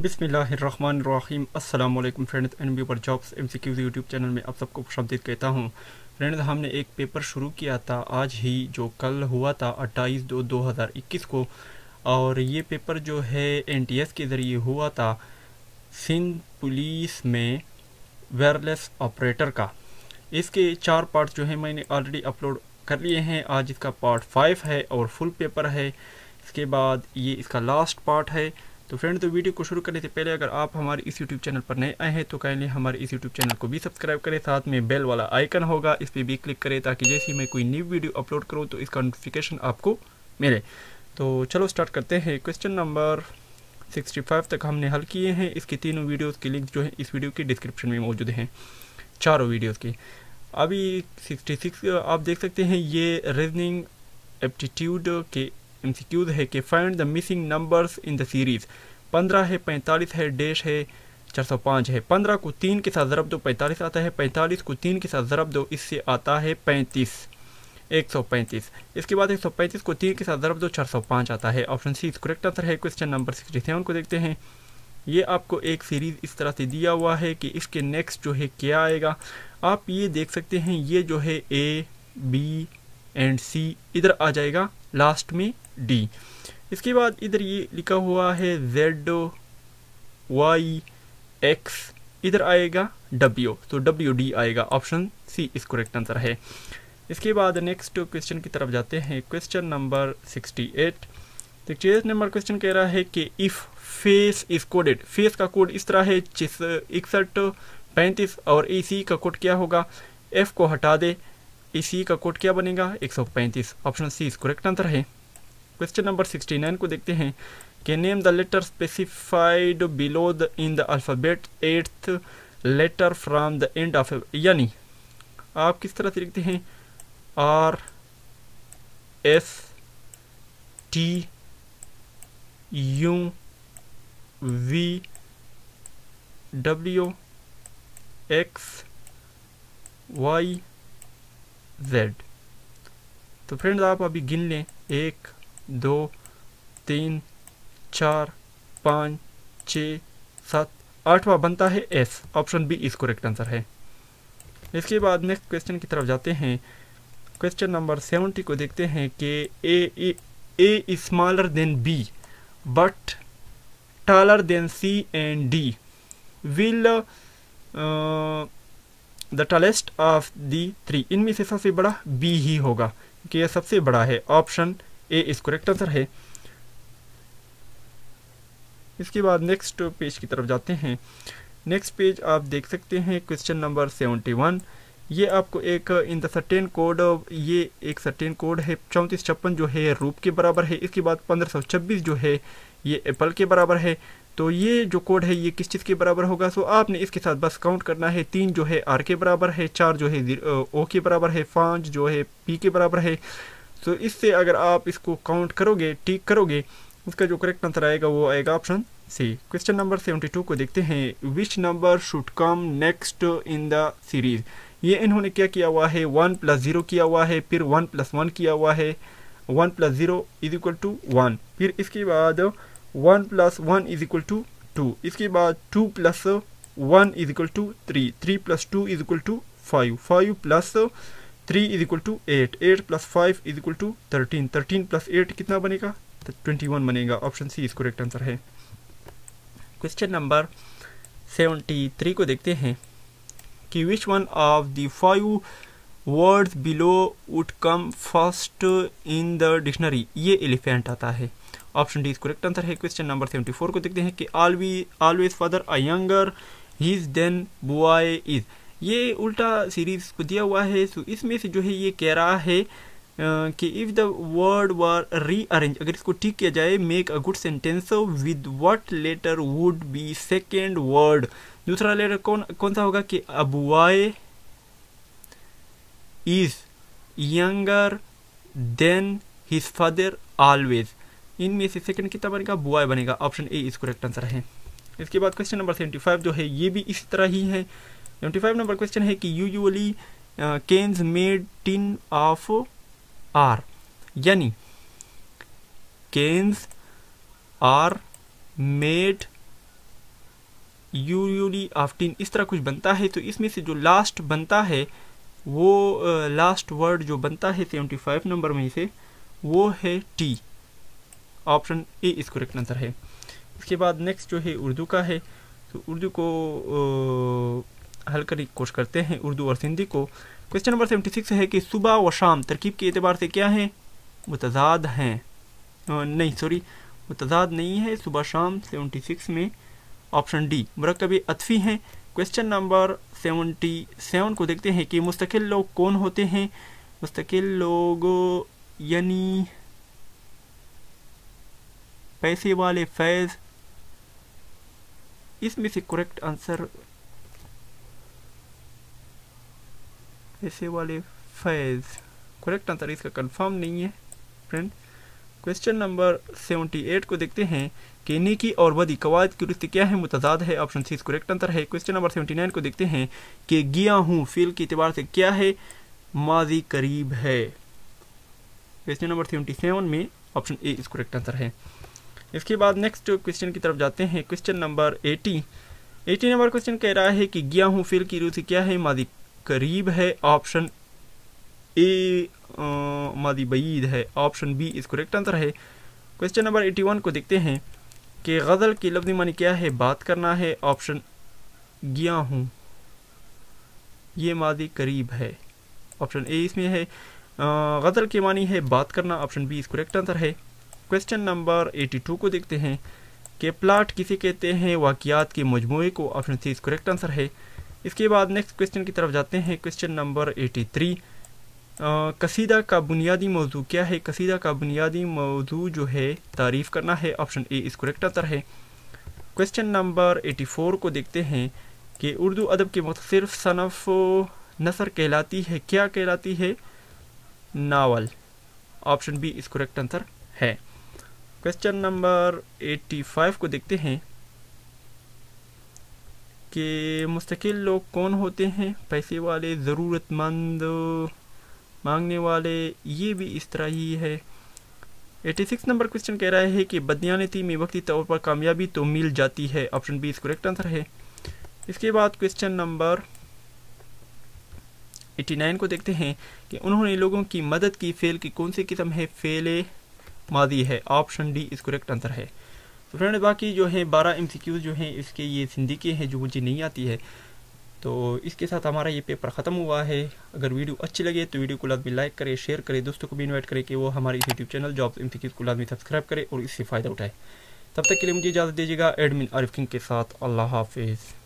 बिसमीम अल्लाम friends and पर jobs MCQs YouTube channel में आप सबको शब्दित कहता हूँ फ्रेंड्स हमने एक पेपर शुरू किया था आज ही जो कल हुआ था अट्ठाईस दो दो हज़ार इक्कीस को और ये पेपर जो है एन टी एस के ज़रिए हुआ था सिंध पुलिस में वायरलेस ऑपरेटर का इसके चार पार्ट जो है मैंने ऑलरेडी अपलोड कर लिए हैं आज इसका पार्ट फाइव है और फुल पेपर है इसके बाद ये इसका लास्ट पार्ट है तो फ्रेंड तो वीडियो को शुरू करने से पहले अगर आप हमारे इस यूट्यूब चैनल पर नए आए हैं तो काइंडली हमारे इस यूट्यूब चैनल को भी सब्सक्राइब करें साथ में बेल वाला आइकन होगा इस पर भी क्लिक करें ताकि जैसे ही मैं कोई न्यू वीडियो अपलोड करूँ तो इसका नोटिफिकेशन आपको मिले तो चलो स्टार्ट करते हैं क्वेश्चन नंबर 65 तक हमने हल किए हैं इसके तीनों वीडियोस के लिंक जो है इस वीडियो के डिस्क्रिप्शन में मौजूद हैं चारों वीडियोस के अभी 66 आप देख सकते हैं ये रीजनिंग एप्टीट्यूड के एमसीक्यूज है कि find the missing numbers in the series पंद्रह है पैंतालीस है डेश है चार सौ पाँच है पंद्रह को तीन के साथ ज़रब दो पैंतालीस आता है पैंतालीस को तीन के साथ ज़रब दो इससे आता है पैंतीस एक सौ पैंतीस इसके बाद एक सौ पैंतीस को तीन के साथ ज़रब दो चार सौ पाँच आता है ऑप्शन सी करेक्ट आंसर है क्वेश्चन नंबर सिक्सटी सेवन को देखते हैं ये आपको एक सीरीज़ इस तरह से दिया हुआ है कि इसके नेक्स्ट जो है क्या आएगा आप ये देख सकते हैं ये जो है ए बी एंड सी इधर आ जाएगा लास्ट में डी इसके बाद इधर ये लिखा हुआ है जेड वाई एक्स इधर आएगा डब्ल्यू तो डब्ल्यू डी आएगा option C is correct answer है इसके बाद नेक्स्ट क्वेश्चन की तरफ जाते हैं क्वेश्चन नंबर सिक्सटी एट चेस नंबर क्वेश्चन कह रहा है कि if face is coded face का कोड इस तरह है इकसठ पैंतीस और ए सी का कोड क्या होगा एफ को हटा दे ए सी का कोड क्या बनेगा 135 option C is correct answer है क्वेश्चन नंबर सिक्सटी नाइन को देखते हैं कि name the letter specified below the in the alphabet eighth letter from the end of यानी आप किस तरह से लिखते हैं R S T U V W X Y Z तो फ्रेंड्स आप अभी गिन लें एक दो तीन चार पाँच छ सात आठवा बनता है S option B is correct answer है इसके बाद नेक्स्ट क्वेश्चन की तरफ जाते हैं क्वेश्चन नंबर सेवेंटी को देखते हैं कि A A smaller than B but taller than C and D will the tallest of of three इनमें से सबसे बड़ा बी ही होगा कि यह सबसे बड़ा है option A is correct answer है इसके बाद नेक्स्ट पेज की तरफ जाते हैं नेक्स्ट पेज आप देख सकते हैं क्वेश्चन नंबर सेवेंटी वन ये आपको एक इन द सर्टेन कोड ये एक सर्टेन कोड है चौंतीस छप्पन जो है रूप के बराबर है इसके बाद पंद्रह सौ छब्बीस जो है ये एप्पल के बराबर है तो ये जो कोड है ये किस चीज़ के बराबर होगा सो आपने इसके साथ बस काउंट करना है तीन जो है आर के बराबर है चार जो है ओ के बराबर है पाँच जो है पी के बराबर है तो इससे अगर आप इसको काउंट करोगे टीक करोगे उसका जो करेक्ट आंसर आएगा वो आएगा option C question number seventy two को देखते हैं which number should come next in the series ये इन्होंने क्या किया हुआ है वन प्लस जीरो किया हुआ है फिर वन प्लस वन किया हुआ है one plus zero is equal to one फिर इसके बाद one plus one is equal to two इसके बाद two plus one is equal to three three plus two is equal to five five plus three is equal to eight eight plus five is equal to thirteen thirteen plus eight कितना बनेगा तो twenty one बनेगा option C is correct answer है question number seventy three को देखते हैं कि which one of the five words below would come first in the dictionary ये एलिफेंट आता है option D is correct answer है क्वेश्चन नंबर सेवेंटी फोर को देखते हैं कि always always father a younger his than boy is ये उल्टा सीरीज को दिया हुआ है सो इसमें से जो है ये कह रहा है कि if the word were rearrange अगर इसको ठीक किया जाए make a good sentence with what letter would be second word दूसरा लेटर कौन कौन सा होगा कि a boy is younger than his father always इनमें से सेकंड कितना बनेगा बुआय बनेगा ऑप्शन ए इसको करेक्ट आंसर है इसके बाद क्वेश्चन नंबर सेवेंटी फाइव जो है ये भी इस तरह ही है सेवेंटी फाइव नंबर क्वेश्चन है कि usually cans made tin of are यानी cans are made usually of tin इस तरह कुछ बनता है तो इसमें से जो लास्ट बनता है वो लास्ट uh, वर्ड जो बनता है सेवेंटी फाइव नंबर में से वो है टी ऑप्शन ए इसको करेक्ट आंसर है उसके बाद नेक्स्ट जो है उर्दू का है तो उर्दू को uh, हल करने की कोशिश करते हैं उर्दू और सिंधी को क्वेश्चन नंबर सेवेंटी सिक्स है कि सुबह व शाम तरकीब के अतबार से क्या है मुतजाद हैं नहीं सॉरी मुतजाद नहीं है सुबह शाम सेवेंटी सिक्स में ऑप्शन डी मरकबी अतफी हैं क्वेश्चन नंबर सेवेंटी सेवन को देखते हैं कि मुस्तकिल लोग कौन होते हैं मुस्तकिल लोग यानी पैसे वाले फैज़ इसमें से करेक्ट आंसर ऐसे वाले फैज़ करेक्ट आंसर इसका कंफर्म नहीं है friend question number seventy eight को देखते हैं कि नेकी और बदी कवायद की रुस्ती क्या है मुतजाद है ऑप्शन सी करेक्ट आंसर है क्वेश्चन नंबर सेवेंटी नाइन को देखते हैं कि गिया हूँ फील के अतबार से क्या है माजी करीब है क्वेश्चन नंबर सेवेंटी सेवन में option A is correct answer है इसके बाद नेक्स्ट क्वेश्चन की तरफ जाते हैं question number eighty eighty number question कह रहा है कि गिया हूँ फील की रुस्ती क्या है माजी करीब है ऑप्शन ए मादी बईद है option B is correct answer है क्वेश्चन नंबर एटी वन को देखते हैं कि गज़ल की लफ्जी मानी क्या है बात करना है ऑप्शन गया हूँ ये मादी करीब है ऑप्शन ए इसमें है गज़ल की मानी है बात करना option B is correct answer है क्वेश्चन नंबर एटी टू को देखते हैं कि प्लाट किसे कहते हैं वाकियात के मजमू को option C is correct answer है इसके बाद नेक्स्ट क्वेश्चन की तरफ जाते हैं क्वेश्चन नंबर 83 कसीदा का बुनियादी मौजू क्या है कसीदा का बुनियादी मौजू जो है तारीफ़ करना है option A is correct answer है क्वेश्चन नंबर 84 को देखते हैं कि उर्दू अदब की मुख्तर सनफ नसर कहलाती है क्या कहलाती है novel option B is correct answer है क्वेश्चन नंबर 85 को देखते हैं कि मुस्तकिल लोग कौन होते हैं पैसे वाले ज़रूरतमंद मांगने वाले ये भी इस तरह ही है 86 नंबर क्वेश्चन कह रहा है कि बदयानती में वक्ती तौर पर कामयाबी तो मिल जाती है option B is correct answer है इसके बाद क्वेश्चन नंबर 89 को देखते हैं कि उन्होंने लोगों की मदद की फेल की कौन सी किस्म है फेले माजी है option D is correct answer है तो फ्रेंड बाकी जो है बारह एम जो हैं इसके ये हिंदी के हैं जो मुझे नहीं आती है तो इसके साथ हमारा ये पेपर ख़त्म हुआ है अगर वीडियो अच्छी लगे तो वीडियो को लाजमी लाइक करें शेयर करें दोस्तों को भी इन्वाइट करें कि वो हमारे इस यूट्यूब चैनल जॉब्स एम को लाजमी सब्सक्राइब करें और इससे फ़ायदा उठाए तब तक के लिए मुझे इजाज़त दीजिएगा एडमिन किंग के साथ अल्लाह हाफिज़